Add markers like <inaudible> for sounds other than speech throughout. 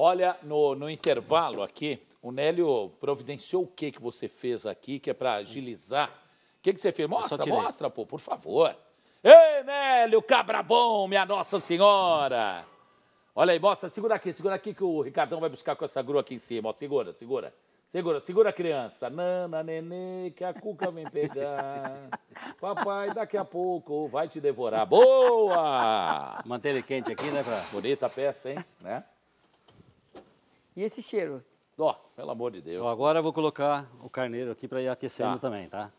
Olha, no, no intervalo aqui, o Nélio providenciou o que, que você fez aqui, que é para agilizar. O que, que você fez? Mostra, mostra, pô, por favor. Ei, Nélio, cabra bom, minha Nossa Senhora! Olha aí, mostra, segura aqui, segura aqui que o Ricardão vai buscar com essa grua aqui em cima. Ó, segura, segura. Segura, segura a criança. Nana, nenê, que a cuca vem pegar. Papai, daqui a pouco vai te devorar. Boa! Manter ele quente aqui, né, pra... Bonita peça, hein? Né? E esse cheiro? Ó, oh, pelo amor de Deus. agora eu vou colocar o carneiro aqui para ir aquecendo tá. também, tá?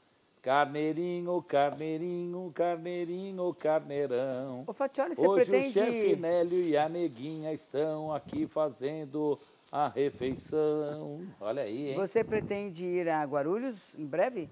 Carneirinho, carneirinho, carneirinho, carneirão. Ô, Fatioli, você Hoje pretende... o chefe Nélio e a neguinha estão aqui fazendo a refeição. Olha aí, hein? Você pretende ir a Guarulhos em breve?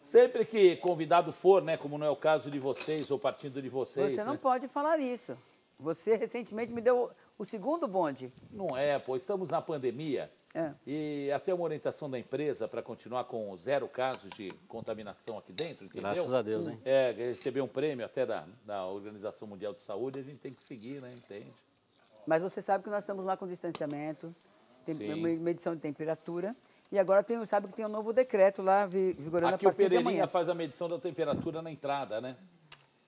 Sempre que convidado for, né, como não é o caso de vocês ou partindo de vocês... Você não né? pode falar isso. Você recentemente me deu o segundo bonde. Não é, pô, estamos na pandemia. É. E até uma orientação da empresa para continuar com zero casos de contaminação aqui dentro, entendeu? Graças a Deus, hein? É, receber um prêmio até da, da Organização Mundial de Saúde, a gente tem que seguir, né? Entende? Mas você sabe que nós estamos lá com distanciamento, medição de temperatura. E agora tem, sabe que tem um novo decreto lá vigorando Aqui a partir de amanhã. Aqui o Pereirinha faz a medição da temperatura na entrada, né?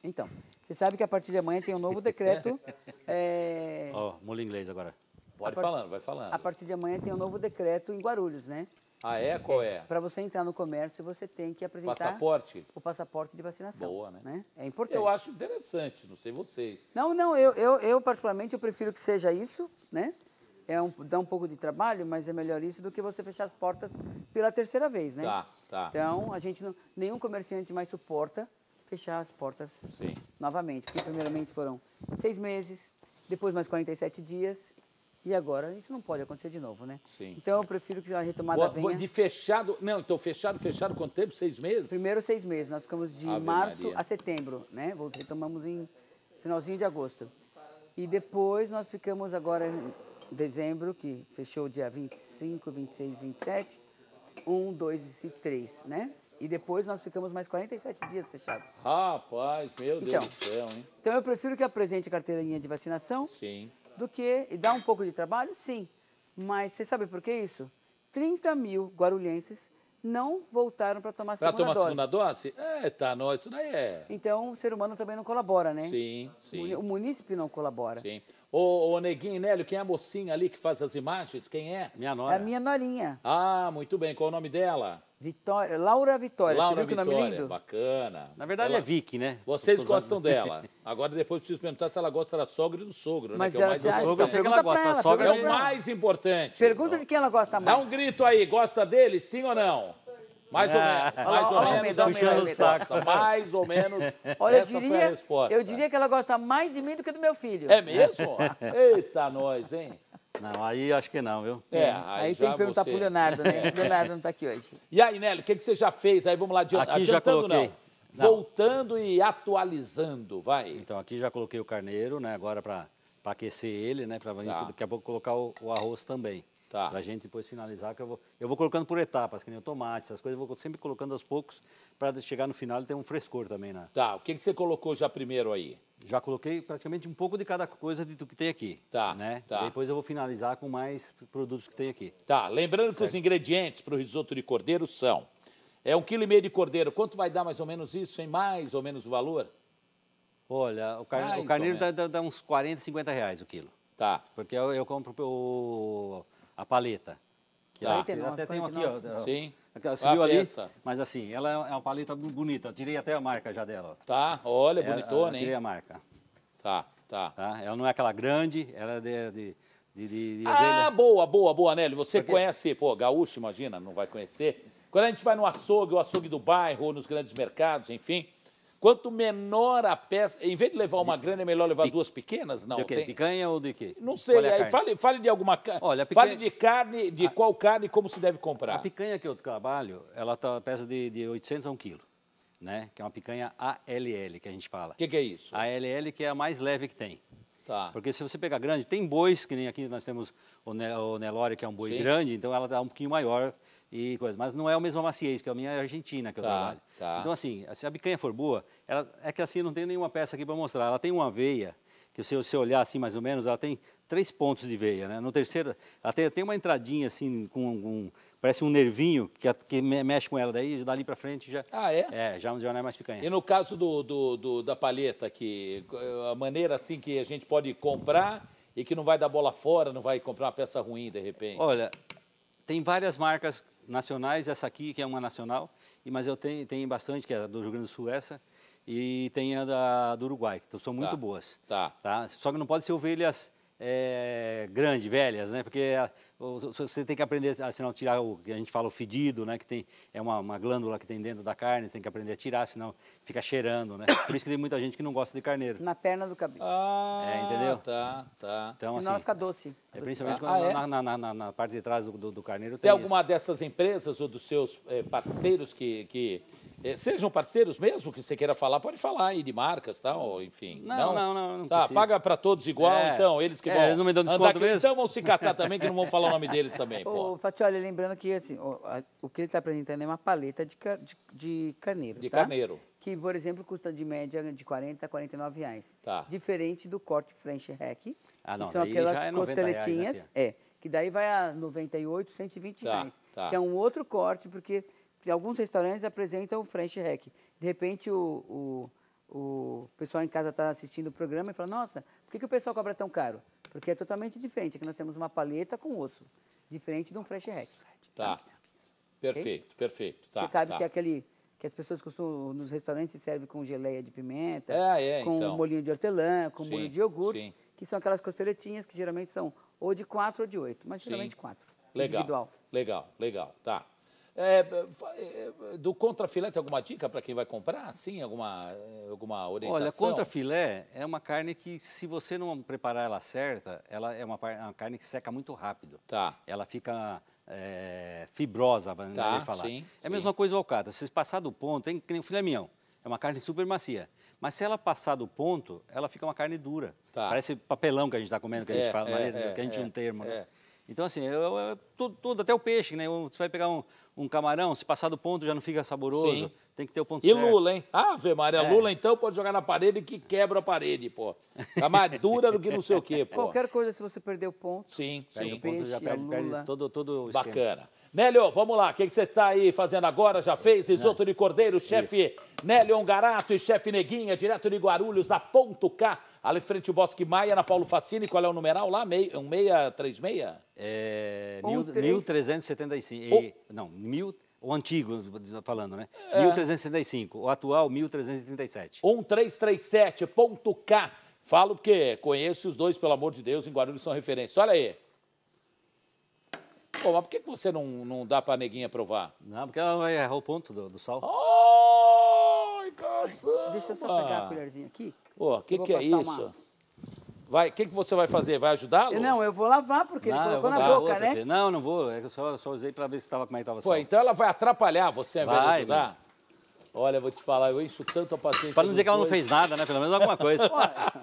Então, você sabe que a partir de amanhã tem um novo decreto. <laughs> é... Eh, Ó, oh, mula inglês agora. Pode part... falando, vai falando. A partir de amanhã tem um novo decreto em Guarulhos, né? Ah, é? Qual é? é? Para você entrar no comércio, você tem que apresentar... Passaporte? O passaporte de vacinação. Boa, né? né? É importante. Eu acho interessante, não sei vocês. Não, não, eu, eu, eu particularmente eu prefiro que seja isso, né? É um, dá um pouco de trabalho, mas é melhor isso do que você fechar as portas pela terceira vez, né? Tá, tá. Então, a gente não, nenhum comerciante mais suporta fechar as portas Sim. novamente. Porque, primeiramente, foram seis meses, depois mais 47 dias e agora isso não pode acontecer de novo, né? Sim. Então eu prefiro que a retomada Boa, venha. De fechado, não, então fechado, fechado quanto tempo? Seis meses? Primeiro seis meses, nós ficamos de Ave março Maria. a setembro, né? Retomamos em finalzinho de agosto. E depois nós ficamos agora em dezembro, que fechou dia 25, 26, 27, 1, 2 e 3, né? E depois nós ficamos mais 47 dias fechados. Rapaz, meu Deus então, do céu, hein? Então eu prefiro que apresente a carteirinha de vacinação. Sim. Do que. E dá um pouco de trabalho? Sim. Mas você sabe por que isso? 30 mil guarulhenses não voltaram para tomar a segunda dose. Para tomar a segunda dose? É, tá, nós, isso daí é. Então, o ser humano também não colabora, né? Sim, sim. O munícipe não colabora. Sim. Ô, ô Neguinho Nélio, quem é a mocinha ali que faz as imagens? Quem é? Minha nora. É a minha norinha. Ah, muito bem. Qual é o nome dela? Vitória, Laura Vitória. Laura Você viu Vitória, que nome lindo? bacana. Na verdade ela, é Vicky, né? Vocês gostam dela. Agora depois preciso perguntar se ela gosta da sogra e do sogro, né, Mas né? Que é o é, mais do é, sogro, então, eu que ela gosta. sogra é o mais importante. Pergunta então. de quem ela gosta mais. Dá um grito aí, gosta dele, sim ou não? Mais ou é. menos, mais ou menos, puxando o saco. Mais ou menos, <laughs> Olha, essa diria, foi a resposta. Eu diria que ela gosta mais de mim do que do meu filho. É mesmo? <laughs> Eita, nós, hein? Não, aí acho que não, viu? É, é aí, tem que perguntar você... pro Leonardo, né? <laughs> O Leonardo não está aqui hoje. E aí, Nélio, o que, que você já fez? Aí vamos lá, adiant... aqui já coloquei. Não. Voltando e atualizando, vai. Então, aqui já coloquei o carneiro, né? Agora para aquecer ele, né? Para tá. daqui a pouco colocar o, o arroz também. Tá. Pra gente depois finalizar, que eu vou, eu vou colocando por etapas, que nem o tomate, essas coisas, eu vou sempre colocando aos poucos para chegar no final e ter um frescor também, né? Tá, o que, que você colocou já primeiro aí? Já coloquei praticamente um pouco de cada coisa do que tem aqui. Tá. Né? tá. Depois eu vou finalizar com mais produtos que tem aqui. Tá. Lembrando certo. que os ingredientes para o risoto de cordeiro são: é um quilo e meio de cordeiro. Quanto vai dar mais ou menos isso, em mais ou menos o valor? Olha, o, o carneiro dá, dá, dá, uns 40, 50 reais o quilo. Tá. Porque eu, eu compro o a paleta. Que tá. até tem aqui, ó. Sim. Ela subiu ali, mas assim, ela é, é uma paleta bonita. Eu tirei até a marca já dela. Ó. Tá, olha, bonitona, hein? tirei a marca. Tá, tá, tá. Ela não é aquela grande, ela é de, de de, de, de ah, boa, boa, boa, Nelly. Você Porque... conhece, pô, gaúcho, imagina, não vai conhecer. Quando a gente vai no açougue, o açougue do bairro, ou nos grandes mercados, enfim, Quanto menor a peça, em vez de levar uma de, grande, é melhor levar de, duas pequenas, não? De quê? Tem... Picanha ou de quê? Não é sei. aí, fale, fale de alguma carne. Olha, picanha... Fale de carne, de a... qual carne e como se deve comprar. A picanha que eu trabalho, ela tá, pesa de, de 800 a 1 quilo. Né? Que é uma picanha ALL, que a gente fala. O que, que é isso? ALL, que é a mais leve que tem. Tá. Porque se você pegar grande, tem bois, que nem aqui nós temos o, Nelore, que é um boi Sim. grande, então ela dá um pouquinho maior e Mas não é a mesma maciez que a minha é argentina que eu tá, trabalho. Tá. Então, assim, se a bicanha for boa, ela, é que assim, não tem nenhuma peça aqui para mostrar. Ela tem uma veia, que se você olhar assim mais ou menos, ela tem três pontos de veia, né? No terceiro, ela tem, tem uma entradinha assim, com um, parece um nervinho que, que mexe com ela, daí dali para frente já... Ah, é? É, já, já não é mais picanha. E no caso do, do, do, da palheta, que a maneira assim que a gente pode comprar e que não vai dar bola fora, não vai comprar uma peça ruim de repente? Olha, tem várias marcas nacionais, essa aqui que é uma nacional, mas eu tenho, tenho bastante, que é do Rio Grande do Sul essa, e tem a da, do Uruguai, que então são muito tá, boas. Tá. tá. Só que não pode ser ovelhas é, grandes, velhas, né? Porque você tem que aprender a senão tirar o que a gente fala o fedido, né? Que tem é uma, uma, glândula que tem dentro da carne, tem que aprender a tirar, senão fica cheirando, né? Por isso que tem muita gente que não gosta de carneiro. Na perna do cabelo. Ah, é, entendeu? Tá, tá. Então, senão assim, fica doce. É, principalmente tá. quando, ah, é? na, na, na, na, parte de trás do, do, do carneiro. Tem, tem alguma isso. dessas empresas ou dos seus é, parceiros que, que eh, sejam parceiros mesmo que você queira falar, pode falar aí de marcas, tá ou enfim. Não, não, não. não, não tá, paga para todos igual, é, então eles que é, vão. Não me dão desconto andar, mesmo? Então vão se catar também que não vão falar <laughs> nome deles também, pô. Ô, Fatioli, lembrando que assim, o, a, o que ele está apresentando é uma paleta de, de, de carneiro. De tá? carneiro. Que, por exemplo, custa de média de 40 a 49 reais. Tá. Diferente do corte French Hack, ah, não, que são aquelas é né, costeletinhas. é, que daí vai a 98, 120 tá, reais. Tá. Que é um outro corte, porque alguns restaurantes apresentam o French Hack. De repente, o, o o pessoal em casa está assistindo o programa e fala, nossa, por que, que o pessoal cobra tão caro? Porque é totalmente diferente. Aqui nós temos uma paleta com osso, diferente de um fresh rack. Tá. Okay? Perfeito, perfeito. Tá, Você sabe tá. que é aquele que as pessoas costumam, nos restaurantes, servem com geleia de pimenta, é, é, com então. molhinho de hortelã, com sim, molho de iogurte, sim. que são aquelas costeletinhas que geralmente são ou de quatro ou de oito, mas sim. geralmente quatro. Legal, individual. legal, legal, tá. É, é, do contrafilé, tem alguma dica para quem vai comprar? Sim, alguma, alguma orientação? Olha, contrafilé é uma carne que, se você não preparar ela certa, ela é uma, é uma carne que seca muito rápido. Tá. Ela fica é, fibrosa, vamos tá, falar. Sim, é a sim. mesma coisa o alcatra. Se passar do ponto, tem que nem o filé mignon. É uma carne super macia. Mas se ela passar do ponto, ela fica uma carne dura. Tá. Parece papelão que a gente está comendo, que é, a gente fala, é, é, que a gente é, um termo. Né? Então, assim, eu, eu, tudo, tudo, até o peixe, né? Você vai pegar um, um, camarão, se passar do ponto já não fica saboroso. Sim. Tem que ter o ponto e certo. E Lula, hein? Ah, Vê Maria, é. Lula então pode jogar na parede que quebra a parede, pô. Tá mais <laughs> dura do que não sei o quê, pô. Qualquer coisa, se você perder o ponto. Sim, sim. Perde o peixe, ponto, já perde, perde todo, todo o Bacana. Nélio, vamos lá, o que você está aí fazendo agora? Já fez né. risoto de cordeiro, chefe Nélio Ongarato e chefe Neguinha, direto de Guarulhos, da Ponto K Ali frente o Bosque Maia, na Paulo Facini, qual é o numeral lá? meio um 636? É, um mil, 1375. O... E, não, mil, o antigo, falando, né? É. 1375. O atual, 1337. 1337.k. Falo porque conheço os dois, pelo amor de Deus, em Guarulhos são referência. Olha aí. Pô, mas por que você não, não dá a neguinha provar? Não, porque ela vai errar o ponto do, do sal. Oh, Ai, Deixa eu só pegar a colherzinha aqui. Pô, o que, que é isso? Uma... Vai, o que, que você vai fazer? Vai ajudá-lo? Não, eu vou lavar, porque não, ele colocou na boca, né? Não, não vou. É eu só, só usei para ver se tava, como é que estava Pô, só. então ela vai atrapalhar você ao invés de ajudar? Vai. Olha, vou te falar, eu encho tanto a paciência. Para não dizer que ela dois. não fez nada, né? Pelo menos alguma coisa.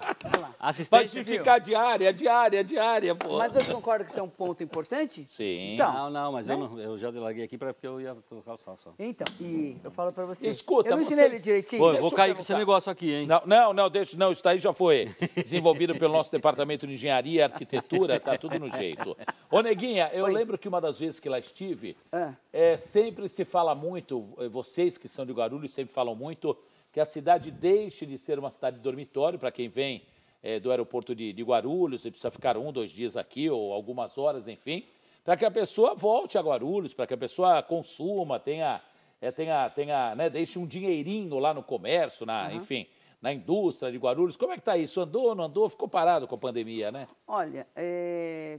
<laughs> Assistente. Vai ficar diária, diária, diária, pô. Mas eu concordo que isso é um ponto importante? Sim. Então, não, não, mas né? eu, não, eu, já delaguei aqui porque eu ia colocar o sal só. Então, e eu falo para você. Escuta, Eu não ensinei vocês... ele direitinho. Pô, vou cair com esse negócio aqui, hein? Não, não, não, deixa, não, isso daí já foi desenvolvido pelo nosso departamento de engenharia e arquitetura, tá tudo no jeito. Ô, Neguinha, eu Oi. lembro que uma das vezes que lá estive, ah. é, sempre se fala muito, é, vocês que são de Guarulhos, Guarulhos sempre falam muito que a cidade deixe de ser uma cidade de dormitório para quem vem é, do aeroporto de, de Guarulhos, e precisa ficar um, dois dias aqui ou algumas horas, enfim, para que a pessoa volte a Guarulhos, para que a pessoa consuma, tenha, é, tenha, tenha né, deixe um dinheirinho lá no comércio, na, uhum. enfim, na indústria de Guarulhos. Como é que está isso? Andou, não andou? Ficou parado com a pandemia, né? Olha, é...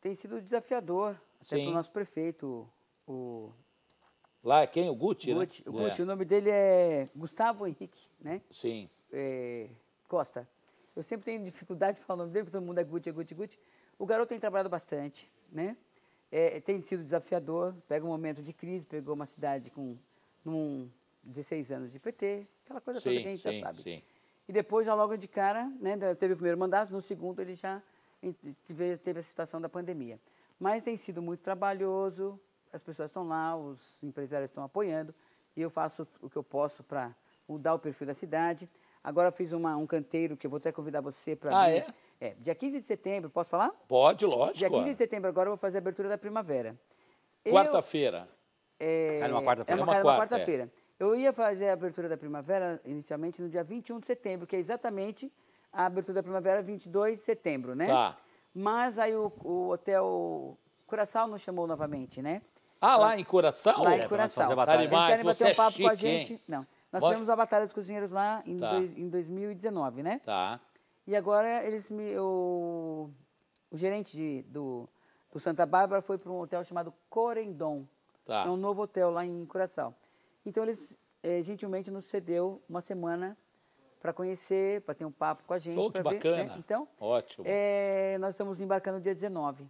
tem sido desafiador até para o nosso prefeito, o Lá é quem? O Guti, Gucci, né? O Guti, é. o nome dele é Gustavo Henrique, né? Sim. É, Costa. Eu sempre tenho dificuldade de falar o nome dele, porque todo mundo é Guti, é Guti, Guti. O garoto tem trabalhado bastante, né? É, tem sido desafiador, pega um momento de crise, pegou uma cidade com num 16 anos de PT, aquela coisa sim, toda que a gente sim, já sabe. Sim. E depois, já logo de cara, né, teve o primeiro mandato, no segundo ele já teve, teve a situação da pandemia. Mas tem sido muito trabalhoso, as pessoas estão lá, os empresários estão apoiando e eu faço o que eu posso para mudar o perfil da cidade. Agora fiz uma, um canteiro que eu vou até convidar você para ah, É? é? Dia 15 de setembro, posso falar? Pode, lógico. Dia 15 de setembro agora eu vou fazer a abertura da primavera. É, quarta-feira. É, uma quarta-feira. É uma, uma é. quarta-feira. é. Eu ia fazer a abertura da primavera inicialmente no dia 21 de setembro, que é exatamente a abertura da primavera 22 de setembro, né? Tá. Mas aí o, o hotel Curaçao nos chamou novamente, né? Ah, lá em Coração? Lá em é, Coração. Fazer batalha. Eles querem bater um é papo com a gente. Não. Nós tivemos a Batalha dos Cozinheiros lá em, tá. dois, em 2019, né? Tá. E agora eles me. O, o gerente de, do, do Santa Bárbara foi para um hotel chamado Corendon. Tá. É um novo hotel lá em Curaçao. Então eles é, gentilmente nos cedeu uma semana para conhecer, para ter um papo com a gente. Oh, que ver, né? bacana. Né? Então, Ótimo. É, nós estamos embarcando no dia 19.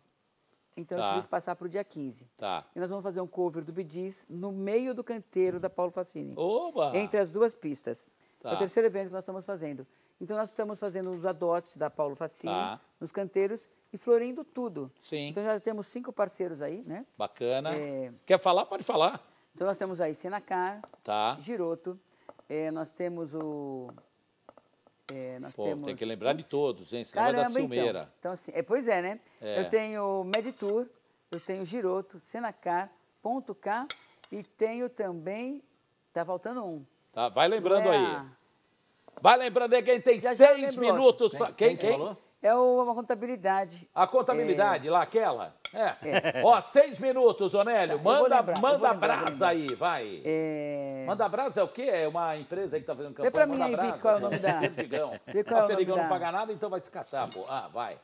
Então tá. eu tive que passar para o dia 15. Tá. E nós vamos fazer um cover do Bidiz no meio do canteiro da Paulo Facini. Oba! Entre as duas pistas. Tá. É o terceiro evento que nós estamos fazendo. Então nós estamos fazendo os adotes da Paulo Facini tá. nos canteiros e florindo tudo. Sim. Então já temos cinco parceiros aí, né? Bacana. É... Quer falar? Pode falar. Então nós temos aí Senacar, tá. Giroto, é, nós temos o é, nós Pô, temos... tem que lembrar de todos, hein? Senão Caramba, é da Silmeira. Então, então assim, é, pois é, né? É. Eu tenho Meditur, eu tenho Giroto, Senacar, Ponto K e tenho também. Tá faltando um. Tá, vai lembrando é aí. Vai lembrando aí quem tem já seis já minutos. Quem, quem? quem? É, é uma contabilidade. A contabilidade, é... lá aquela? É. é. Ó, seis minutos, Onélio. Tá, manda lembrar, manda lembrar, brasa aí, vai. É... Manda brasa é o quê? É uma empresa aí que tá fazendo campanha. Vê pra manda mim aí, brasa. qual é o nome da... Perdigão. <laughs> qual é o Perdigão tá não paga nada, então vai se catar, pô. Ah, vai.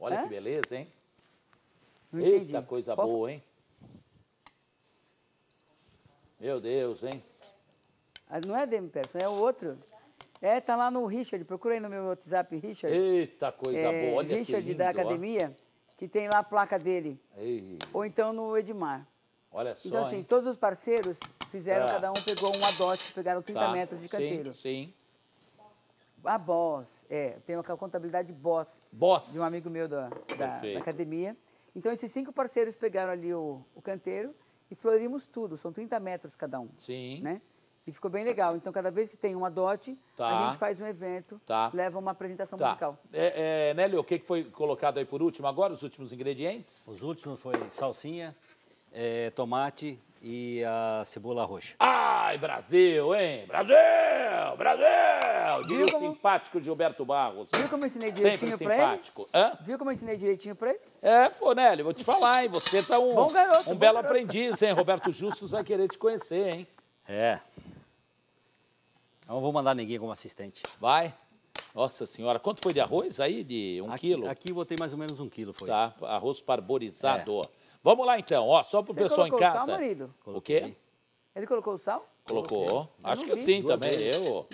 Olha que beleza, hein? Não Eita, entendi. coisa Posso... boa, hein? Meu Deus, hein? Ah, não é Demi Persson, é o outro. É, tá lá no Richard, procura aí no meu WhatsApp, Richard. Eita, coisa é, boa, olha Richard que lindo, da academia, ó. que tem lá a placa dele. Ei. Ou então no Edmar. Olha só, Então, assim, hein? todos os parceiros fizeram, ah. cada um pegou um adote, pegaram 30 tá. metros de canteiro. Sim, sim. A Boss, é, tem uma contabilidade Boss. Boss. De um amigo meu da, da, da academia. Então, esses cinco parceiros pegaram ali o, o canteiro e florimos tudo, são 30 metros cada um. Sim. Né? E ficou bem legal. Então, cada vez que tem uma dote, tá. a gente faz um evento, tá. leva uma apresentação tá. musical. É, é, Nélio, o que foi colocado aí por último agora, os últimos ingredientes? Os últimos foi salsinha, é, tomate e a cebola roxa. Ai, Brasil, hein? Brasil! Brasil! Diria Viu como... simpático Gilberto Barros. Viu como eu ensinei direitinho Sempre pra simpático. ele? simpático. Viu como eu ensinei direitinho pra ele? É, pô, Nélio, vou te falar, hein? Você tá um, garoto, um belo garoto. aprendiz, hein? Roberto Justus vai querer te conhecer, hein? É. Não vou mandar ninguém como assistente. Vai. Nossa senhora, quanto foi de arroz aí? De um aqui, quilo? Aqui eu botei mais ou menos um quilo, foi. Tá, arroz parborizado. É. Vamos lá então, ó, só pro Você pessoal em casa. Sal, marido? O quê? Ele colocou o sal? Colocou. Acho que sim Duas também, vezes. eu.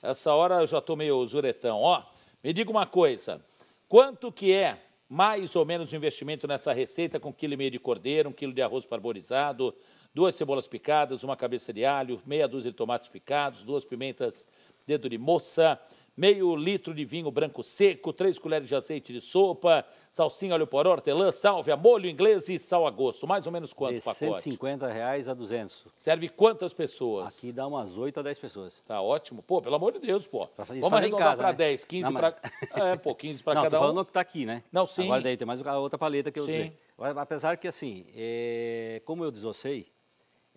Essa hora eu já tô meio zuretão. Ó, me diga uma coisa. Quanto que é mais ou menos o investimento nessa receita com um quilo e meio de cordeiro, um quilo de arroz parborizado, duas cebolas picadas, uma cabeça de alho, meia dúzia de tomates picados, duas pimentas dedo de moça, meio litro de vinho branco seco, três colheres de azeite de sopa, salsinha, alho poró, hortelã, sálvia, molho inglês e sal a gosto. Mais ou menos quanto o pacote? 150 reais a 200. Serve quantas pessoas? Aqui dá umas 8 a 10 pessoas. Tá ótimo. Pô, pelo amor de Deus, pô. Vamos arredondar para né? 10, 15 para... Mas... <laughs> É, pô, 15 para cada um. Não, falando que tá aqui, né? Não, sim. Agora daí tem mais outra paleta que eu sim. usei. Apesar que, assim, é... como eu desossei,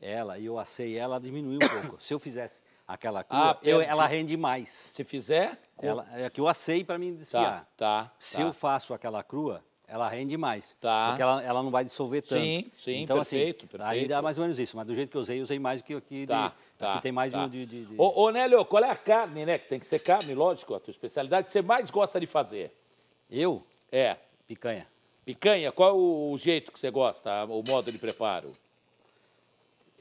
ela e eu assei ela, diminuiu um pouco. Se eu fizesse aquela ah, cura, ah, eu, ela rende mais. Se fizer? Ela, é que eu assei para me desfiar. Tá, tá. Se tá. eu faço aquela crua, ela rende mais. Tá. Porque ela, ela não vai dissolver tanto. Sim, sim, então, perfeito, assim, perfeito. Aí dá mais ou menos isso. Mas do jeito que eu usei, usei mais que aqui. Tá, tá, que tem mais tá. de, de, de... Ô, ô, Nélio, qual é a carne, né? Que tem que ser carne, lógico, a tua especialidade, que você mais gosta de fazer? Eu? É. Picanha. Picanha, qual o jeito que você gosta, o modo de preparo?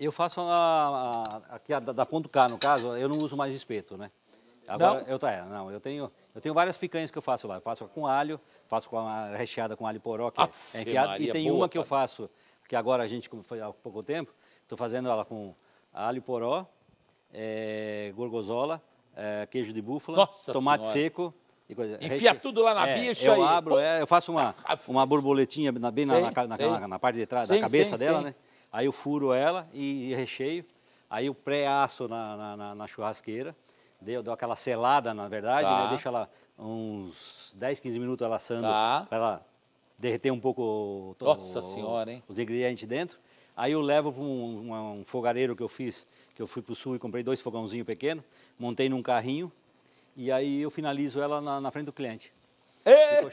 Eu faço a, a, aqui a da, ponto K, no caso, eu não uso mais espeto, né? Agora, não? Eu, é, não, eu tenho, eu tenho várias picanhas que eu faço lá. Eu faço com alho, faço com a recheada com alho poró, que é Aff, é enfiado. Maria, e tem boa, uma que eu faço, que agora a gente, como foi há pouco tempo, estou fazendo ela com alho poró, é, gorgonzola, é, queijo de búfala, Nossa tomate senhora. seco. E coisa. Enfia Reche... tudo lá na é, bicha eu é aí. abro, é, eu faço uma, uma borboletinha bem na, na, na, na, parte de trás sim, da cabeça sim, dela, sim. né? Aí eu furo ela e, recheio. Aí eu pré-aço na, na, na, na churrasqueira. dou aquela selada, na verdade, né? tá. né? Deixa ela uns 10, 15 minutos ela assando tá. para ela derreter um pouco Nossa o, senhora, hein? os ingredientes dentro. Aí eu levo para um, um, um, fogareiro que eu fiz, que eu fui para o sul e comprei dois fogãozinhos pequenos, montei num carrinho e aí eu finalizo ela na, na frente do cliente. Ficou show de bola. <laughs> não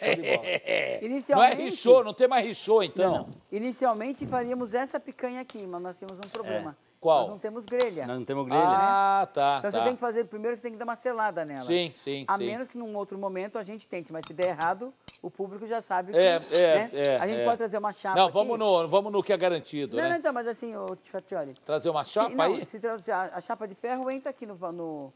é Inicialmente- não tem mais rissô, então. Inicialmente faríamos essa picanha aqui, mas nós temos um problema. É. Qual? Nós não temos grelha. Nós não temos grelha. Ah, né? tá, Então você tá. tem que fazer primeiro, você tem que dar uma selada nela. Sim, sim, A sim. menos que num outro momento a gente tente, mas se der errado, o público já sabe é, que, É, é, né? é, A gente é. pode trazer uma chapa Não, aqui. vamos no, vamos no que é garantido, Não, né? não, então, mas assim, o Tifatioli. Trazer uma chapa se, não, aí? se a, a chapa de ferro entra aqui no, no,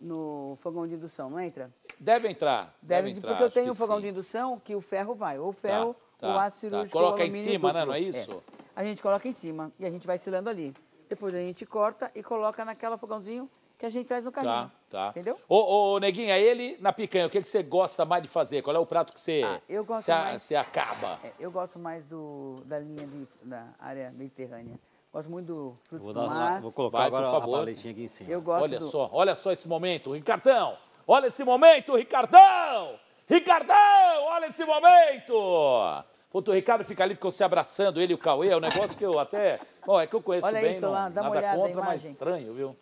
no fogão de indução, não entra? Deve entrar. Deve, deve entrar, porque eu tenho um fogão sim. de indução que o ferro vai. Ou o tá, ferro, tá, tá, o ácido cirúrgico. Tá. Coloca em cima, né? Não é isso? É. A gente coloca em cima e a gente vai selando ali. Depois a gente corta e coloca naquela fogãozinho que a gente traz no carrinho. Tá, tá. Entendeu? Ô, ô Neguinha, ele na picanha, o que, que você gosta mais de fazer? Qual é o prato que você, ah, eu gosto você, mais, você acaba? É, eu gosto mais do, da linha de, da área mediterrânea. Gosto muito do fruto vou do mar. Uma, vou colocar Vai, agora por favor. a paletinha aqui em cima. Eu gosto olha do... só, olha só esse momento, Ricardão. Olha esse momento, Ricardão. Ricardão, olha esse momento. Puto, o Ricardo fica ali, ficou se abraçando, ele e o Cauê. É um negócio que eu até... bom <laughs> é que eu conheço olha bem, isso, não, lá, dá uma nada olhada, contra, mas estranho, viu?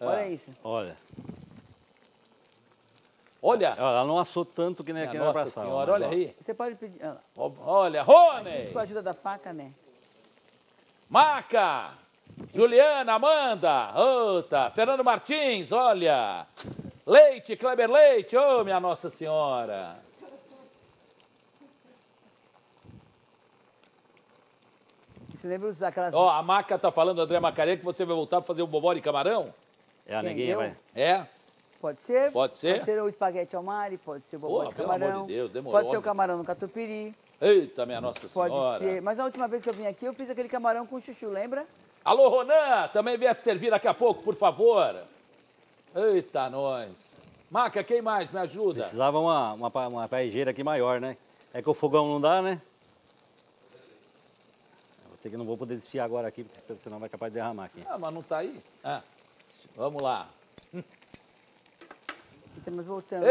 Olha é. isso. Olha. Olha. Ela não assou tanto que nem aqui na Nossa Senhora, olha né? aí. Você pode pedir. Olha, Rony! Com a ajuda da faca, né? Maca, Juliana, Amanda, outra, Fernando Martins, olha. Leite, Kleber Leite, ô oh, minha Nossa Senhora. Você lembra aquelas... Ó, oh, a Maca tá falando, André Macaria, que você vai voltar para fazer o bobó de camarão? É, a ninguém vai. É? Pode ser. Pode ser. Pode ser o espaguete ao mar, pode ser o bobó de camarão. Pelo amor de Deus, demorou. Pode ser o né? camarão no catupiry. Eita, minha Nossa Pode Senhora. Pode ser. Mas a última vez que eu vim aqui, eu fiz aquele camarão com chuchu, lembra? Alô, Ronan, também viesse servir daqui a pouco, por favor. Eita, nós. Maca, quem mais me ajuda? Precisava uma, uma, uma aqui maior, né? É que o fogão não dá, né? Vou ter que não vou poder desfiar agora aqui, porque senão vai capaz de derramar aqui. Ah, mas não tá aí? É. Ah, vamos lá. Estamos voltando.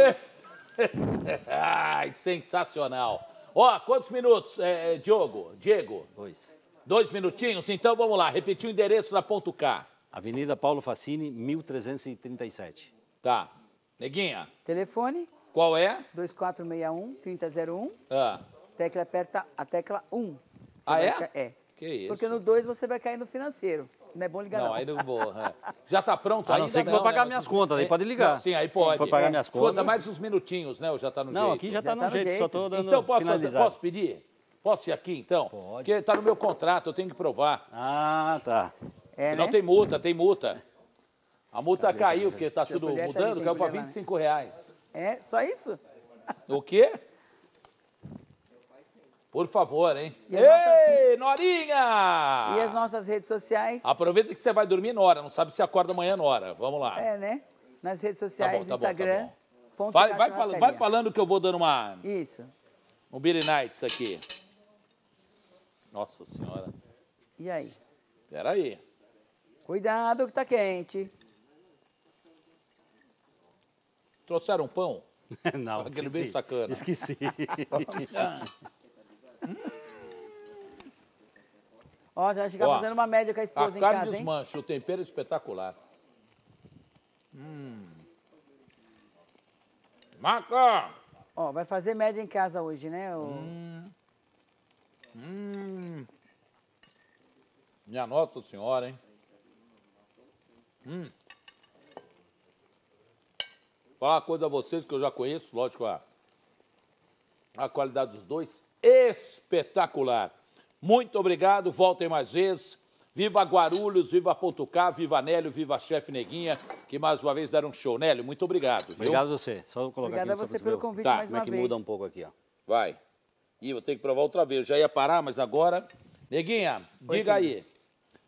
<laughs> Ai, sensacional. Ó, quantos minutos, é, é, Diogo? Diego? Dois. Dois minutinhos? Então vamos lá, repetir o endereço da Ponto K. Avenida Paulo Facini, 1337. Tá. Neguinha? Telefone? Qual é? 2461-3001. Ah. Tecla aperta a tecla 1. Você ah, é? Ca... É. Que isso? Porque no 2 você vai cair no financeiro. Não é bom ligar, não. Não, aí não vou. é. Já tá pronto A não sei que vou pagar né? minhas assim. contas, aí é. pode ligar. Não, sim, aí pode. Vou pagar minhas contas. contas. mais uns minutinhos, né? Ou já tá no Não, jeito? aqui já tá Já tá tá no no jeito, só tô dando Então, posso, finalizado. posso pedir? Posso ir aqui, então? Pode. Porque tá no meu contrato, eu tenho que provar. Ah, tá. É, né? Senão né? tem multa, tem multa. A multa caiu, porque tá tudo mudando, caiu para 25 né, reais. É, só isso? O quê? Por favor, hein? E Ei, nossas... Norinha! E as nossas redes sociais? Aproveita que você vai dormir nora não sabe se acorda amanhã nora Vamos lá. É, né? Nas redes tá sociais, tá bom, tá Instagram. Bom, tá bom. Vai, vai, falando, vai, falando que eu vou dando uma. Isso. Um Billy Nights aqui. Nossa Senhora. E aí? Peraí. Cuidado que tá quente. Trouxeram um pão? <laughs> não. Aquele esqueci. bem sacana. Esqueci. <laughs> Hum. Ó, já fica fazendo uma média com a esposa a em carne casa, desmancha, hein? o tempero é espetacular. Hum. Maca! Ó, vai fazer média em casa hoje, né? O... Hum. Hum. Minha Nossa Senhora, hein? Hum. Falar uma coisa a vocês que eu já conheço, lógico, a, a qualidade dos dois espetacular. Muito obrigado, voltem mais vezes. Viva Guarulhos, viva Ponto K, viva Nélio, viva Chefe Neguinha, que mais uma vez deram um show. Nélio, muito obrigado. Viu? Obrigado a você. Só colocar Obrigada aqui a você pelo meu. convite tá. mais Como é uma é que vez. muda um pouco aqui, ó. Vai. E vou ter que provar outra vez. Já ia parar, mas agora... Neguinha, Oi, diga querido. aí.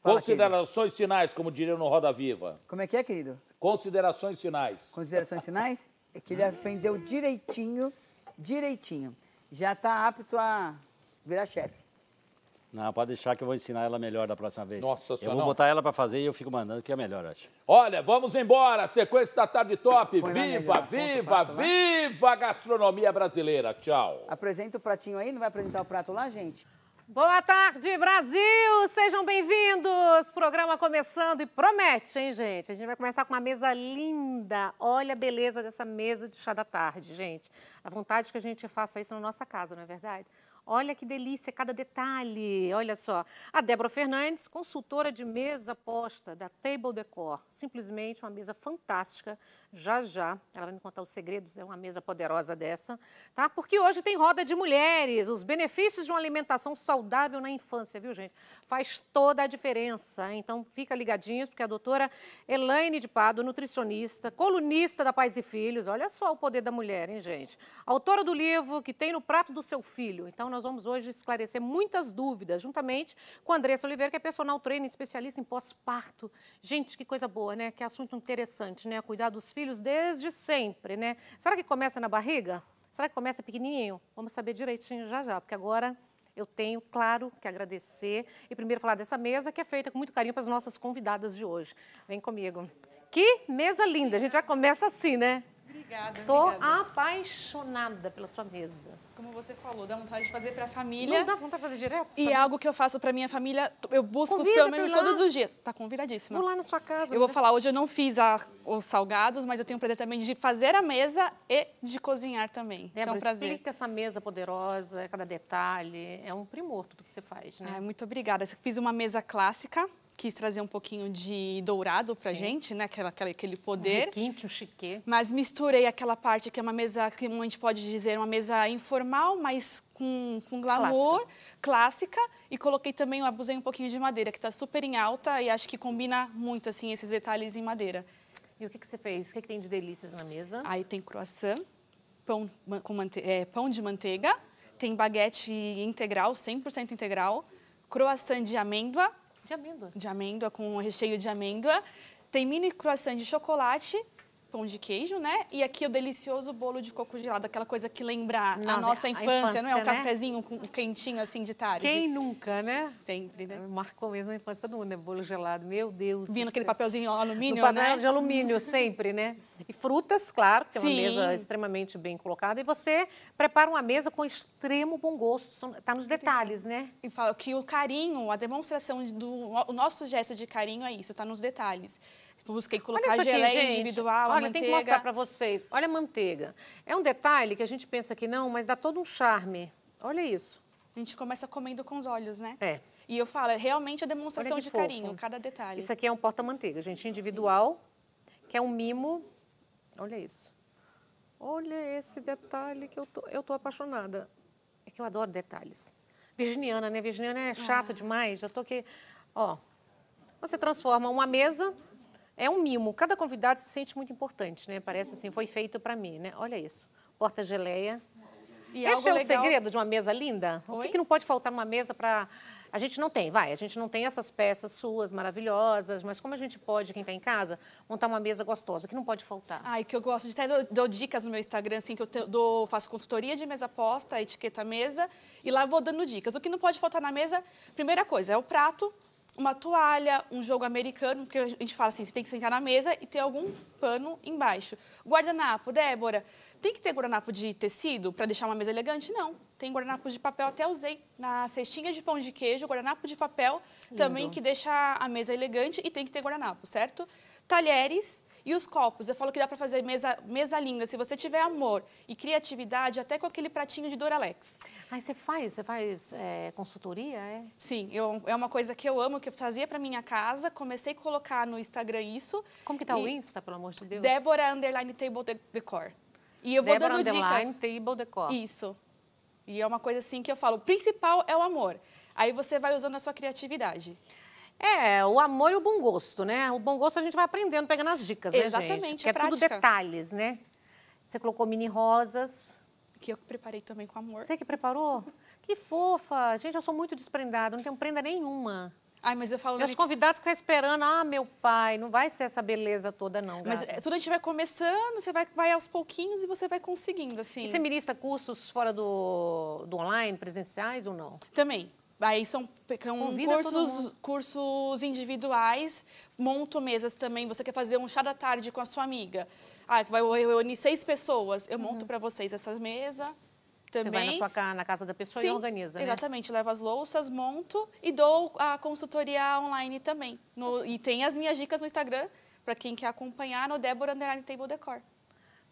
Fala, Considerações querido. finais, como diriam no Roda Viva. Como é que é, querido? Considerações finais. Considerações finais? É que ele aprendeu direitinho, direitinho já está apto a virar chefe. Não, pode deixar que eu vou ensinar ela melhor da próxima vez. Nossa senhora. Eu vou não. botar ela para fazer e eu fico mandando, que é melhor, acho. Olha, vamos embora. Sequência da tarde top. Põe viva, viva, viva a gastronomia brasileira. Tchau. Apresenta o pratinho aí, não vai apresentar o prato lá, gente? Boa tarde, Brasil! Sejam bem-vindos! Programa começando e promete, hein, gente? A gente vai começar com uma mesa linda. Olha a beleza dessa mesa de chá da tarde, gente. A vontade que a gente faça isso na nossa casa, não é verdade? Olha que delícia, cada detalhe. Olha só. A Débora Fernandes, consultora de mesa posta da Table Decor. Simplesmente uma mesa fantástica. Já já ela vai me contar os segredos, é uma mesa poderosa dessa, tá? Porque hoje tem roda de mulheres, os benefícios de uma alimentação saudável na infância, viu, gente? Faz toda a diferença. Então fica ligadinhos, porque a doutora Elaine de Pado, nutricionista, colunista da Pais e Filhos, olha só o poder da mulher, hein, gente? Autora do livro que tem no prato do seu filho. Então nós nós vamos hoje esclarecer muitas dúvidas, juntamente com a Andressa Oliveira, que é personal trainer, especialista em pós-parto. Gente, que coisa boa, né? Que assunto interessante, né? Cuidar dos filhos desde sempre, né? Será que começa na barriga? Será que começa pequenininho? Vamos saber direitinho já já, porque agora eu tenho, claro, que agradecer e primeiro falar dessa mesa que é feita com muito carinho para as nossas convidadas de hoje. Vem comigo. Que mesa linda! A gente já começa assim, né? Obrigada. Estou apaixonada pela sua mesa. Como você falou, dá vontade de fazer para a família. Não dá vontade de fazer direto? E sabe? É algo que eu faço para minha família, eu busco Convida pelo menos todos os dias. Tá convidadíssima. Vou lá na sua casa. Eu vou né? falar, hoje eu não fiz a, os salgados, mas eu tenho o prazer também de fazer a mesa e de cozinhar também. é um prazer. explica essa mesa poderosa, cada detalhe. É um primor tudo que você faz, né? Ai, muito obrigada. Eu fiz uma mesa clássica, quis trazer um pouquinho de dourado pra Sim. gente, né? Aquela, aquela, aquele poder. Um requinte, um chiquê. Mas misturei aquela parte que é uma mesa, que a gente pode dizer, uma mesa informal, mas com, com glamour, clássica. clássica. E coloquei também, abusei um pouquinho de madeira, que tá super em alta e acho que combina muito, assim, esses detalhes em madeira. E o que, que você fez? O que, que tem de delícias na mesa? Aí tem croissant, pão, com mante é, pão de manteiga, tem baguete integral, 100% integral, croissant de amêndoa, de amêndoa. De amêndoa, com recheio de amêndoa. Tem mini croissant de chocolate pão de queijo, né? E aqui o delicioso bolo de coco gelado, aquela coisa que lembra nossa, a nossa infância, a infância, não é? Né? O cafezinho com um quentinho assim de tarde. Quem nunca, né? Sempre, né? Marcou mesmo a infância do mundo, né? Bolo gelado, meu Deus. Vindo aquele papelzinho alumínio, papel né? de alumínio, sempre, né? E frutas, claro, que tem Sim. uma mesa extremamente bem colocada. E você prepara uma mesa com extremo bom gosto. Está nos detalhes, né? E fala que o carinho, a demonstração do o nosso gesto de carinho é isso, está nos detalhes busquem colocar aqui, geleia gente. individual, Olha, tem que mostrar para vocês. Olha a manteiga. É um detalhe que a gente pensa que não, mas dá todo um charme. Olha isso. A gente começa comendo com os olhos, né? É. E eu falo, é realmente a demonstração de fofo. carinho, cada detalhe. Isso aqui é um porta-manteiga, gente, individual, que é um mimo. Olha isso. Olha esse detalhe que eu tô, eu tô apaixonada. É que eu adoro detalhes. Virginiana, né? Virginiana é chato ah. demais. Já tô aqui. Ó, você transforma uma mesa é um mimo. Cada convidado se sente muito importante, né? Parece assim, foi feito para mim, né? Olha isso. Porta geleia. E Esse é o legal... segredo de uma mesa linda? Oi? O que, que não pode faltar numa mesa para a gente não tem, vai, a gente não tem essas peças suas maravilhosas, mas como a gente pode, quem está em casa, montar uma mesa gostosa, que não pode faltar. Ai, que eu gosto de até dou, dou, dicas no meu Instagram, assim, que eu te, dou, faço consultoria de mesa posta, etiqueta mesa, e lá eu vou dando dicas. O que não pode faltar na mesa, primeira coisa, é o prato, uma toalha, um jogo americano, porque a gente fala assim, você tem que sentar na mesa e ter algum pano embaixo. Guardanapo, Débora, tem que ter guardanapo de tecido para deixar uma mesa elegante? Não. Tem guardanapo de papel, até usei na cestinha de pão de queijo, guardanapo de papel Lindo. também que deixa a mesa elegante e tem que ter guardanapo, certo? Talheres, e os copos, eu falo que dá para fazer mesa, mesa linda. Se você tiver amor e criatividade, até com aquele pratinho de Doralex. Aí você faz, você faz é, consultoria, é? Sim, eu, é uma coisa que eu amo, que eu fazia para minha casa. Comecei a colocar no Instagram isso. Como que tá o Insta, pelo amor de Deus? Débora Underline Table Decor. E eu vou Débora dando Underline dicas. Table Decor. Isso. E é uma coisa assim que eu falo, o principal é o amor. Aí você vai usando a sua criatividade. É, o amor e o bom gosto, né? O bom gosto a gente vai aprendendo, pegando as dicas, né, Exatamente, gente? Porque é prática. tudo detalhes, né? Você colocou mini rosas. Que eu preparei também com amor. Você que preparou? que fofa! Gente, eu sou muito desprendada, não tenho prenda nenhuma. Ai, mas eu falo... Meus nem... convidados que estão esperando, ah, meu pai, não vai ser essa beleza toda, não, gata. Mas é, tudo a gente vai começando, você vai, vai aos pouquinhos e você vai conseguindo, assim. E você ministra cursos fora do, do online, presenciais ou não? Também. Aí são, são cursos, cursos individuais, monto mesas também. Você quer fazer um chá da tarde com a sua amiga. Ah, vai reunir seis pessoas. Eu monto uhum. para vocês essa mesa. Também. Você vai na, sua, na casa da pessoa Sim, e organiza, né? Exatamente, levo as louças, monto e dou a consultoria online também. No, e tem as minhas dicas no Instagram, para quem quer acompanhar, no Débora Underline Table Decor.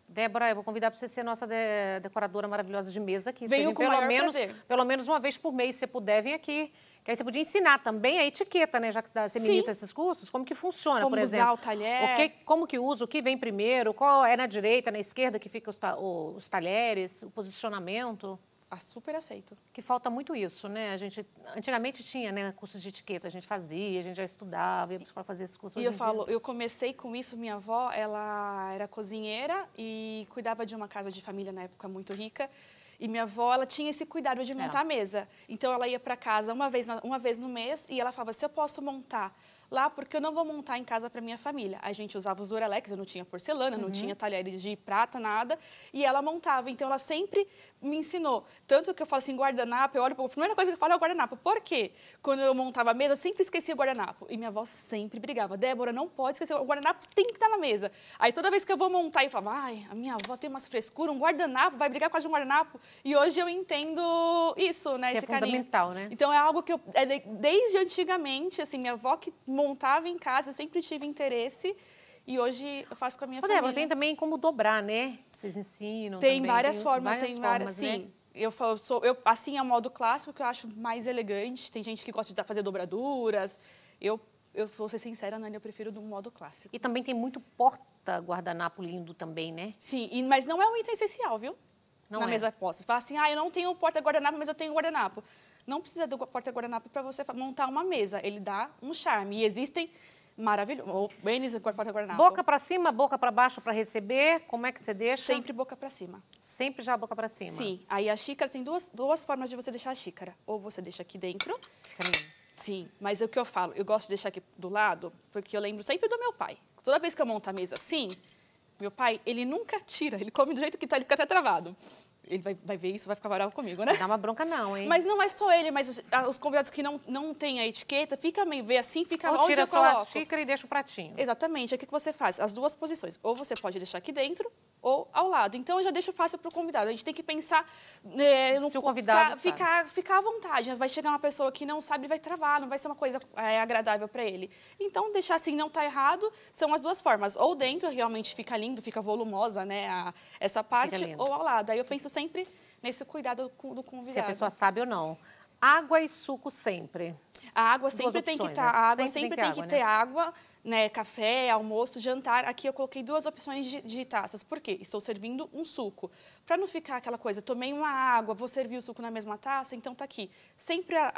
Débora, eu vou convidar para você ser nossa de, decoradora maravilhosa de mesa aqui. Venho com pelo menos, prazer. pelo menos uma vez por mês, se puder, vem aqui. Que aí você podia ensinar também a etiqueta, né? Já que você ministra esses cursos, como que funciona, como por exemplo. Como usar o talher. O que, como que usa, o que vem primeiro, qual é na direita, na esquerda que fica os, ta, os talheres, o posicionamento. Ah, super aceito. Que falta muito isso, né? A gente antigamente tinha, né, cursos de etiqueta, a gente fazia, a gente já estudava, ia para fazer esses cursos. E eu falo, eu comecei com isso, minha avó, ela era cozinheira e cuidava de uma casa de família na época muito rica. E minha avó, ela tinha esse cuidado de montar é. a mesa. Então ela ia para casa uma vez, uma vez no mês e ela falava: "Se eu posso montar lá porque eu não vou montar em casa para minha família. A gente usava os Duralex, eu não tinha porcelana, uhum. não tinha talheres de prata, nada, e ela montava. Então ela sempre me ensinou. Tanto que eu falo assim, guardanapo, eu olho, a primeira coisa que eu falo é o guardanapo. Por quê? Quando eu montava a mesa, eu sempre esquecia o guardanapo. E minha avó sempre brigava, Débora, não pode esquecer, o guardanapo tem que estar na mesa. Aí toda vez que eu vou montar, e falo, ai, a minha avó tem umas frescuras, um guardanapo, vai brigar com a de um guardanapo. E hoje eu entendo isso, né? Que é fundamental, né? Então é algo que eu, é desde antigamente, assim, minha avó que montava em casa, sempre tive interesse. E hoje eu faço com a minha Ô, família. Débora, tem também como dobrar, né? Vocês ensinam Tem também, várias tem formas, várias tem várias, formas, sim. Né? Eu, eu sou, eu, assim, é o modo clássico que eu acho mais elegante. Tem gente que gosta de fazer dobraduras. Eu, eu vou ser sincera, Nani, eu prefiro do modo clássico. E também tem muito porta guardanapo lindo também, né? Sim, e, mas não é um item essencial, viu? Não Na é. mesa posta. Você fala assim, ah, eu não tenho porta guardanapo, mas eu tenho guardanapo. Não precisa do porta-guardanapo para você montar uma mesa. Ele dá um charme. E existem maravilhoso. Benes guardanapo. Boca para cima, boca para baixo para receber. Como é que você deixa? Sempre boca para cima. Sempre já boca para cima. Sim. Aí a xícara tem duas, duas formas de você deixar a xícara. Ou você deixa aqui dentro. Fica Sim, mas é o que eu falo. Eu gosto de deixar aqui do lado, porque eu lembro sempre do meu pai. Toda vez que eu monto a mesa assim, meu pai, ele nunca tira. Ele come do jeito que tá, ele fica até travado ele vai, vai, ver isso, vai ficar bravo comigo, né? Dá uma bronca não, hein? Mas não é só ele, mas os, os convidados que não, não têm a etiqueta, fica meio, vê assim, fica... Ou tira só a xícara e deixa o pratinho. Exatamente, é o que você faz, as duas posições. Ou você pode deixar aqui dentro, ou ao lado. Então, eu já deixo fácil para o convidado. A gente tem que pensar... É, né, no, Se o convidado ficar, ficar, ficar, à vontade. Vai chegar uma pessoa que não sabe, vai travar, não vai ser uma coisa é, agradável para ele. Então, deixar assim não tá errado, são as duas formas. Ou dentro, realmente fica lindo, fica volumosa, né, a, essa parte, ou ao lado. Aí eu penso sempre nesse cuidado do convidado. Se a pessoa sabe ou não. Água e suco sempre. A água sempre tem que estar, tá, né? água sempre, sempre tem que, tem que ter, água, né? água, né? Café, almoço, jantar. Aqui eu coloquei duas opções de, de taças. Por quê? Estou servindo um suco. Para não ficar aquela coisa, tomei uma água, vou servir o suco na mesma taça, então tá aqui. Sempre a,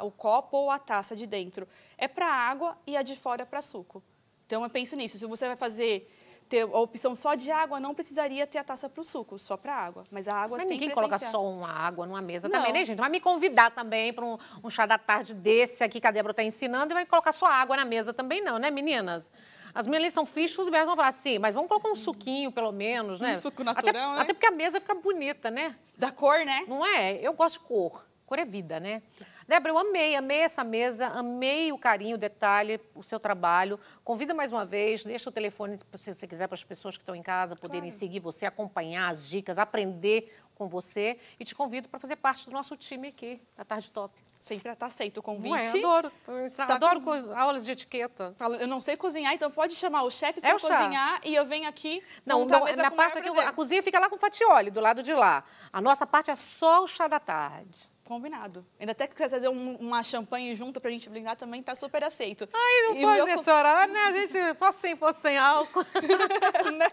a, o copo ou a taça de dentro é para água e a de fora é para suco. Então eu penso nisso. Se você vai fazer ter a opção só de água, não precisaria ter a taça para o suco, só para água. Mas a água Mas ninguém é coloca só uma água numa mesa não. também, né, gente? Vai me convidar também para um, um, chá da tarde desse aqui que a Débora está ensinando e vai colocar só água na mesa também não, né, meninas? As meninas são fichas, tudo bem, elas vão falar assim, mas vamos colocar um suquinho, pelo menos, né? Um suco natural, até, né? Até porque a mesa fica bonita, né? Da cor, né? Não é? Eu gosto de cor. Cor é vida, né? Débora, né, eu amei, amei essa mesa, amei o carinho, o detalhe, o seu trabalho. Convida mais uma vez, deixa o telefone, se você quiser, para as pessoas que estão em casa poderem claro. seguir você, acompanhar as dicas, aprender com você. E te convido para fazer parte do nosso time aqui, da Tarde Top. Sempre está aceito o convite. Ué, adoro. Tá adoro com... aulas de etiqueta. Eu não sei cozinhar, então pode chamar é o chefe para é cozinhar e eu venho aqui. Não, não na é parte aqui, a cozinha fica lá com fatioli, do lado de lá. A nossa parte é só o chá da tarde. Combinado. Ainda até que você trazer um, uma champanhe junto pra gente brindar também, tá super aceito. Ai, não e pode, meu... né, Né? A gente só se fosse sem álcool. <laughs> Né?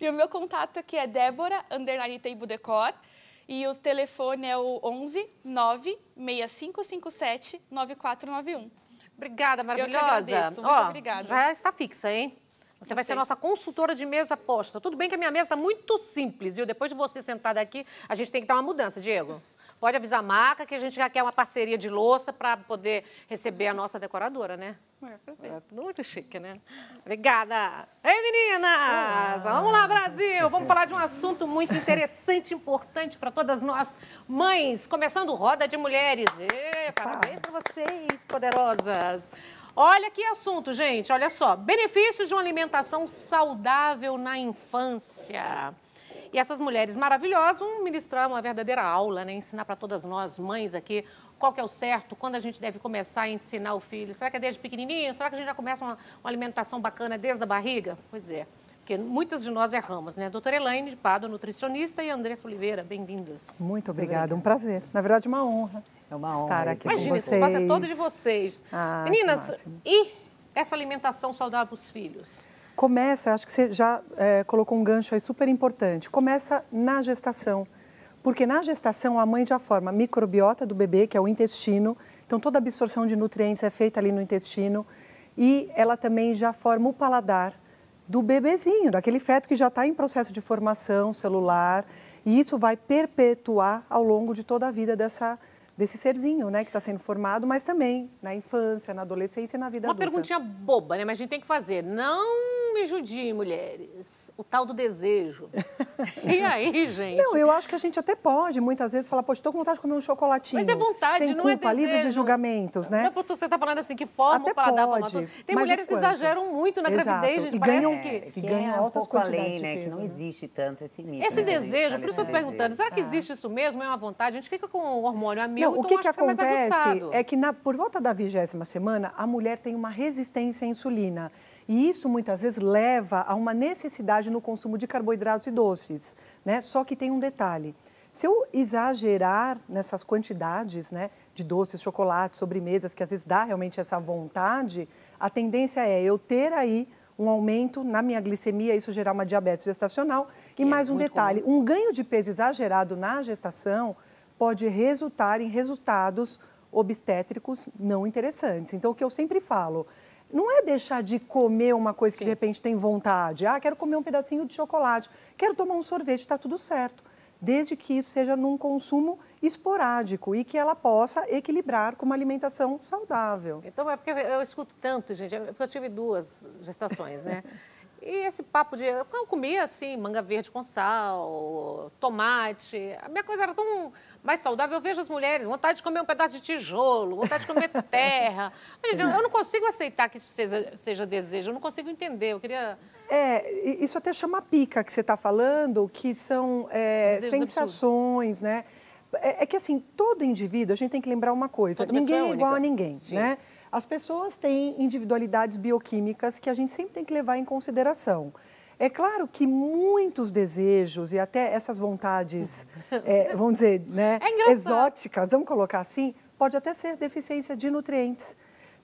e o meu contato aqui é Débora, underline table Decor. E o telefone é o 11 9 6557 9491. Obrigada, maravilhosa. Eu agradeço, muito Ó, obrigada. Já está fixa, hein? Você não vai sei. ser nossa consultora de mesa posta. Tudo bem que a minha mesa está é muito simples, viu? Depois de você sentada aqui, a gente tem que dar uma mudança, Diego. Pode avisar a marca que a gente já quer uma parceria de louça para poder receber a nossa decoradora, né? É, é muito chique, né? Obrigada. Ei, meninas! Vamos lá, Brasil! Vamos falar de um assunto muito interessante, importante para todas nós mães. Começando Roda de Mulheres. E, parabéns para vocês, poderosas. Olha que assunto, gente. Olha só. Benefícios de uma alimentação saudável na infância. E essas mulheres maravilhosas vão ministrar uma verdadeira aula, né? ensinar para todas nós, mães aqui, qual que é o certo, quando a gente deve começar a ensinar o filho. Será que é desde pequenininho? Será que a gente já começa uma, uma alimentação bacana desde a barriga? Pois é porque muitas de nós erramos, né? Doutora Elaine de Pado, nutricionista, e Andressa Oliveira, bem-vindas. Muito obrigada, um prazer. Na verdade, uma honra é uma honra estar aqui Imagina, com vocês. Imagina, esse espaço é todo de vocês. Ah, Meninas, e essa alimentação saudável para os filhos? começa, acho que você já é, colocou um gancho aí super importante, começa na gestação. Porque na gestação a mãe já forma a microbiota do bebê, que é o intestino, então toda a absorção de nutrientes é feita ali no intestino, e ela também já forma o paladar do bebezinho, daquele feto que já está em processo de formação celular, e isso vai perpetuar ao longo de toda a vida dessa desse serzinho, né, que está sendo formado, mas também na infância, na adolescência e na vida Uma adulta. Uma perguntinha boba, né, mas a gente tem que fazer. Não me judie, mulheres. O tal do desejo. <laughs> e aí, gente? Não, eu acho que a gente até pode, muitas vezes, falar, poxa, estou com vontade de comer um chocolatinho. Mas é vontade, sem não é culpa, é desejo. livre de julgamentos, né? Não, é porque você está falando assim, que forma até o paladar pode, forma Tem mulheres que exageram muito na Exato. gravidez, gente. E parece ganham, que... É, que ganham é, um pouco além, né? que não né? existe tanto esse mito. Esse né? desejo, por isso eu estou perguntando, será que é. existe isso mesmo? É uma vontade? A gente fica com o hormônio a mil, não, o que, que acontece é que na, por volta da vigésima semana, a mulher tem uma resistência à insulina. E isso muitas vezes leva a uma necessidade no consumo de carboidratos e doces, né? Só que tem um detalhe. Se eu exagerar nessas quantidades né, de doces, chocolates, sobremesas, que às vezes dá realmente essa vontade, a tendência é eu ter aí um aumento na minha glicemia, isso gerar uma diabetes gestacional. Que e é mais é um detalhe: comum. um ganho de peso exagerado na gestação pode resultar em resultados obstétricos não interessantes. Então, o que eu sempre falo não é deixar de comer uma coisa Sim. que de repente tem vontade. Ah, quero comer um pedacinho de chocolate, quero tomar um sorvete, está tudo certo. Desde que isso seja num consumo esporádico e que ela possa equilibrar com uma alimentação saudável. Então, é porque eu escuto tanto, gente, é porque eu tive duas gestações, né? <laughs> E esse papo de. Eu comia assim, manga verde com sal, tomate. A minha coisa era tão mais saudável. Eu vejo as mulheres, vontade de comer um pedaço de tijolo, vontade de comer <laughs> terra. Gente, eu não consigo aceitar que isso seja, seja desejo, eu não consigo entender. Eu queria. É, isso até chama pica que você está falando, que são é, sensações, né? É, é, que assim, todo indivíduo, a gente tem que lembrar uma coisa: Toda é ninguém é, igual a ninguém, Sim. né? As pessoas têm individualidades bioquímicas que a gente sempre tem que levar em consideração. É claro que muitos desejos e até essas vontades, é, <laughs> vamos dizer, né, é exóticas, vamos colocar assim, pode até ser deficiência de nutrientes.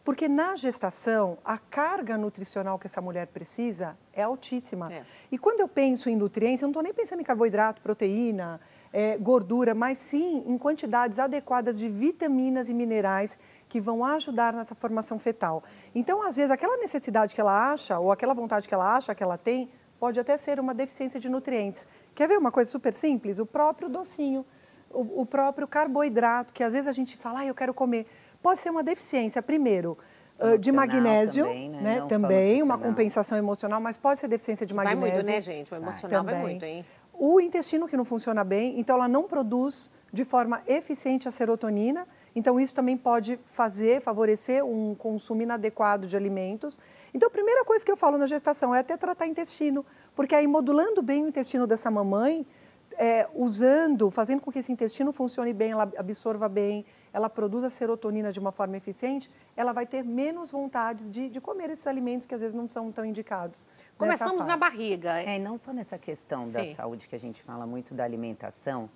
Porque na gestação, a carga nutricional que essa mulher precisa é altíssima. É. E quando eu penso em nutrientes, eu não estou nem pensando em carboidrato, proteína, é, gordura, mas sim em quantidades adequadas de vitaminas e minerais que vão ajudar nessa formação fetal. Então, às vezes, aquela necessidade que ela acha ou aquela vontade que ela acha que ela tem pode até ser uma deficiência de nutrientes. Quer ver uma coisa super simples? O próprio docinho, o, o próprio carboidrato, que às vezes a gente fala, ah, eu quero comer. Pode ser uma deficiência, primeiro, ah, de magnésio, também, né? né? também uma compensação emocional, mas pode ser deficiência de magnésio. Vai muito, né, gente? O ah, emocional vai, vai muito, hein? O intestino que não funciona bem, então ela não produz de forma eficiente a serotonina então, isso também pode fazer, favorecer um consumo inadequado de alimentos. Então, a primeira coisa que eu falo na gestação é até tratar intestino, porque aí modulando bem o intestino dessa mamãe, é, usando, fazendo com que esse intestino funcione bem, ela absorva bem, ela produza serotonina de uma forma eficiente, ela vai ter menos vontade de, de comer esses alimentos que às vezes não são tão indicados. Começamos na barriga. É, e não só nessa questão Sim. da saúde que a gente fala muito da alimentação,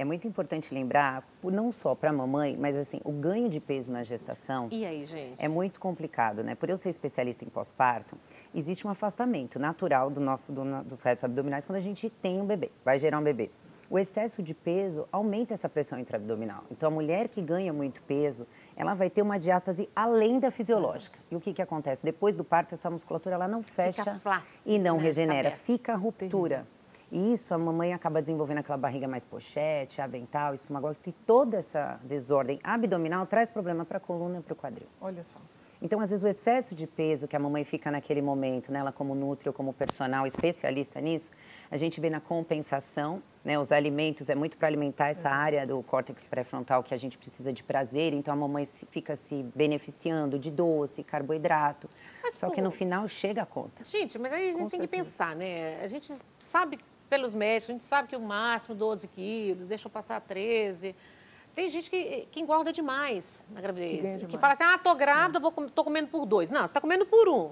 é muito importante lembrar, não só para a mamãe, mas assim, o ganho de peso na gestação. E aí, gente? É muito complicado, né? Por eu ser especialista em pós-parto, existe um afastamento natural do nosso, do, dos retos abdominais quando a gente tem um bebê, vai gerar um bebê. O excesso de peso aumenta essa pressão intraabdominal. Então, a mulher que ganha muito peso, ela vai ter uma diástase além da fisiológica. E o que, que acontece? Depois do parto, essa musculatura ela não fecha e não né? regenera, fica ruptura. Terrível isso a mamãe acaba desenvolvendo aquela barriga mais pochete, avental, estômago, que toda essa desordem abdominal traz problema para a coluna e para o quadril. Olha só. Então, às vezes, o excesso de peso que a mamãe fica naquele momento, né, ela como nutri como personal especialista nisso, a gente vê na compensação, né, os alimentos, é muito para alimentar essa é. área do córtex pré-frontal que a gente precisa de prazer, então a mamãe fica se beneficiando de doce, carboidrato, mas, só pô, que no final chega a conta. Gente, mas aí a gente Com tem certeza. que pensar, né? A gente sabe pelos médicos, a gente sabe que o máximo 12 quilos, deixa eu passar 13. Tem gente que, que engorda demais na gravidez. Que, que fala assim, ah, tô grávida, é. vou, tô comendo por dois. Não, você tá comendo por um.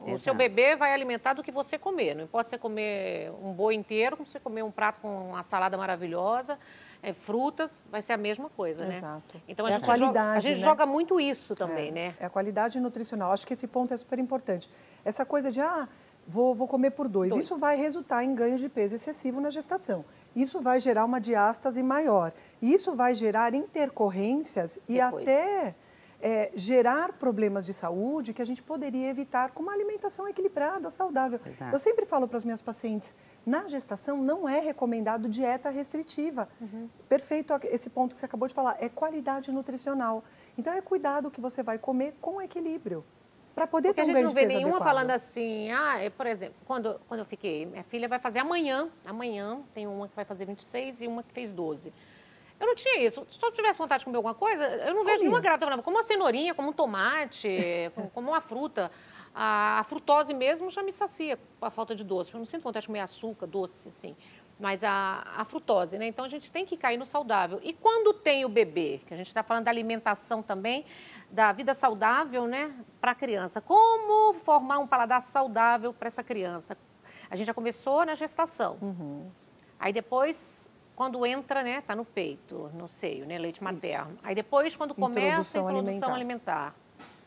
É. O Exato. seu bebê vai alimentar do que você comer. Não importa você comer um boi inteiro, como você comer um prato com uma salada maravilhosa, é, frutas, vai ser a mesma coisa, né? Exato. Então a, é gente, a qualidade, joga, a gente né? joga muito isso também, é, né? É a qualidade nutricional. Acho que esse ponto é super importante. Essa coisa de, ah, vou, vou comer por dois. dois. Isso vai resultar em ganhos de peso excessivo na gestação. Isso vai gerar uma diástase maior. Isso vai gerar intercorrências Depois. e até é, gerar problemas de saúde que a gente poderia evitar com uma alimentação equilibrada, saudável. Exato. Eu sempre falo para as minhas pacientes, na gestação não é recomendado dieta restritiva. Uhum. Perfeito esse ponto que você acabou de falar, é qualidade nutricional. Então é cuidado que você vai comer com equilíbrio para poder Porque ter um ganho de peso a gente não vê nenhuma adequado. falando assim, ah, é, por exemplo, quando, quando eu fiquei, minha filha vai fazer amanhã, amanhã tem uma que vai fazer 26 e uma que fez 12. Eu não tinha isso. Se eu tivesse vontade de comer alguma coisa, eu não Comia. vejo nenhuma grata. como uma cenourinha, como um tomate, <laughs> como uma fruta. A, frutose mesmo já me sacia com a falta de doce. Eu não sinto vontade de comer açúcar, doce, assim mas a, a frutose, né? Então a gente tem que cair no saudável. E quando tem o bebê, que a gente está falando da alimentação também, da vida saudável, né, para a criança. Como formar um paladar saudável para essa criança? A gente já começou na gestação. Uhum. Aí depois, quando entra, né, tá no peito, no seio, né, leite materno. Isso. Aí depois, quando começa introdução a introdução alimentar. alimentar.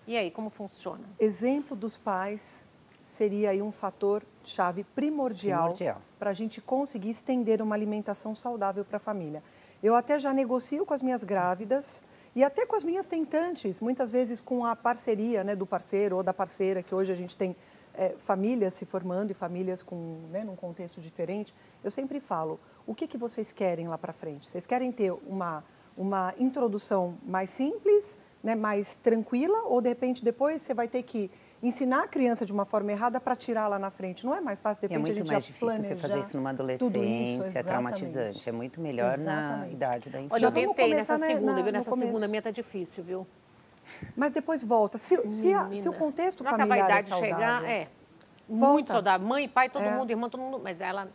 E aí, como funciona? Exemplo dos pais seria aí um fator chave primordial, primordial. para a gente conseguir estender uma alimentação saudável para a família. Eu até já negocio com as minhas grávidas e até com as minhas tentantes, muitas vezes com a parceria né, do parceiro ou da parceira, que hoje a gente tem é, famílias se formando e famílias com, né, num contexto diferente. Eu sempre falo, o que, que vocês querem lá para frente? Vocês querem ter uma, uma introdução mais simples, né, mais tranquila, ou de repente depois você vai ter que ensinar a criança de uma forma errada para tirar lá na frente. Não é mais fácil, de é repente, é a gente mais já difícil planejar. você fazer isso numa adolescência, isso, é traumatizante. É muito melhor exatamente. na idade da infância. Olha, eu então, tentei nessa na, né, segunda, na, viu? Nessa começo. segunda minha tá difícil, viu? Mas depois volta. Se, se, a, se o contexto Não familiar a é idade é saudável, chegar, é. Volta. Muito saudável. Mãe, pai, todo é. mundo, irmã, todo mundo. Mas ela.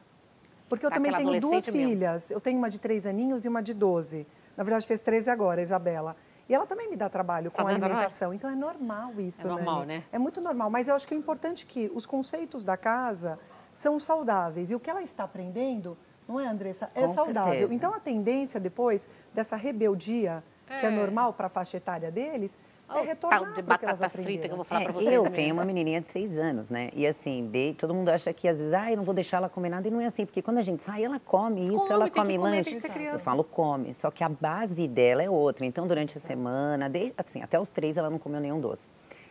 Porque eu tá também tenho duas mesmo. filhas. Eu tenho uma de três aninhos e uma de doze. Na verdade, fez 13 agora, Isabela. E ela também me dá trabalho com a tá alimentação. Então é normal isso, É normal, Nani. né? É muito normal. Mas eu acho que o é importante é que os conceitos da casa são saudáveis. E o que ela está aprendendo, não é, Andressa? É com saudável. Certeza. Então a tendência depois dessa rebeldia, é. que é, é. normal para a faixa etária deles, é de batata frita que eu vou falar é, para vocês. Eu mesmo. tenho uma menininha de seis anos, né? E assim, de, todo mundo acha que às vezes, ah, eu não vou deixar ela comer nada. E não é assim, porque quando a gente sai, ela come isso, come, ela come comer, lanche. eu falo, come. Só que a base dela é outra. Então, durante a tá. semana, de, assim, até os três ela não comeu nenhum doce.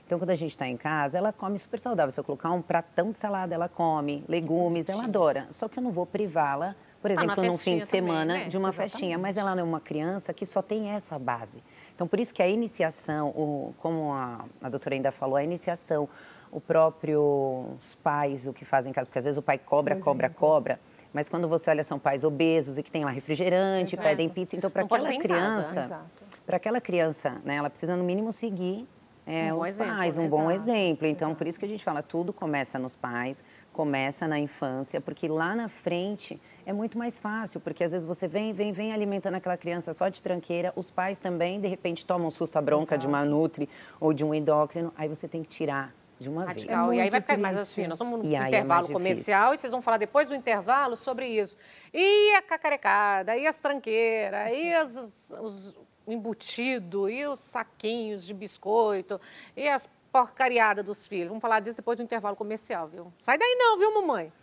Então, quando a gente está em casa, ela come super saudável. Se eu colocar um pratão de salada, ela come, legumes, ela adora. Só que eu não vou privá-la, por tá exemplo, ah, num fim de semana, né? de uma Exatamente. festinha. Mas ela não é uma criança que só tem essa base. Então, por isso que a iniciação, o, como a, a doutora ainda falou, a iniciação, o próprio, os pais, o que fazem em casa, porque às vezes o pai cobra, cobra, é. cobra, mas quando você olha, são pais obesos e que tem lá refrigerante, Exato. pedem pizza. Então, para aquela criança, para aquela criança, né, ela precisa no mínimo seguir é, um os exemplo, pais, um né? exato, bom exemplo. Então, exato. por isso que a gente fala, tudo começa nos pais, começa na infância, porque lá na frente é muito mais fácil, porque às vezes você vem, vem, vem alimentando aquela criança só de tranqueira, os pais também, de repente, tomam um susto a bronca Exato. de uma nutri ou de um endócrino, aí você tem que tirar de uma Radical. vez. É e aí vai ficar mais assim, nós vamos no é intervalo é comercial e vocês vão falar depois do intervalo sobre isso. E a cacarecada, e as tranqueiras, e as, os embutido, e os saquinhos de biscoito, e as porcariadas dos filhos. Vamos falar disso depois do intervalo comercial, viu? Sai daí não, viu, mamãe?